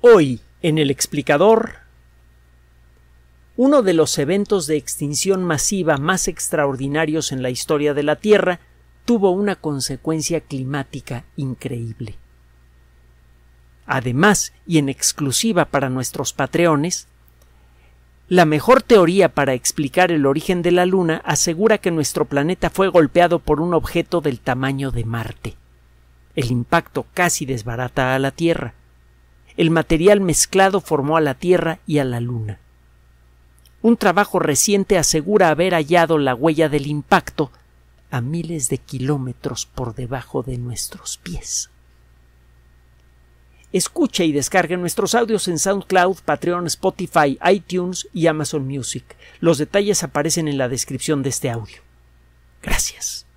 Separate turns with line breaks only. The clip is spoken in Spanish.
Hoy, en el explicador, uno de los eventos de extinción masiva más extraordinarios en la historia de la Tierra tuvo una consecuencia climática increíble. Además, y en exclusiva para nuestros patreones, la mejor teoría para explicar el origen de la Luna asegura que nuestro planeta fue golpeado por un objeto del tamaño de Marte. El impacto casi desbarata a la Tierra el material mezclado formó a la Tierra y a la Luna. Un trabajo reciente asegura haber hallado la huella del impacto a miles de kilómetros por debajo de nuestros pies. Escuche y descargue nuestros audios en SoundCloud, Patreon, Spotify, iTunes y Amazon Music. Los detalles aparecen en la descripción de este audio. Gracias.